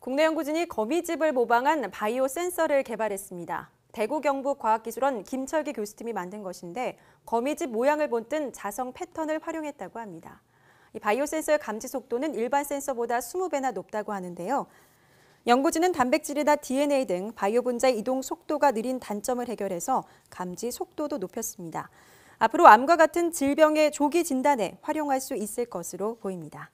국내 연구진이 거미집을 모방한 바이오 센서를 개발했습니다. 대구 경북과학기술원 김철기 교수팀이 만든 것인데 거미집 모양을 본뜬 자성 패턴을 활용했다고 합니다. 이 바이오 센서의 감지 속도는 일반 센서보다 20배나 높다고 하는데요. 연구진은 단백질이나 DNA 등 바이오 분자의 이동 속도가 느린 단점을 해결해서 감지 속도도 높였습니다. 앞으로 암과 같은 질병의 조기 진단에 활용할 수 있을 것으로 보입니다.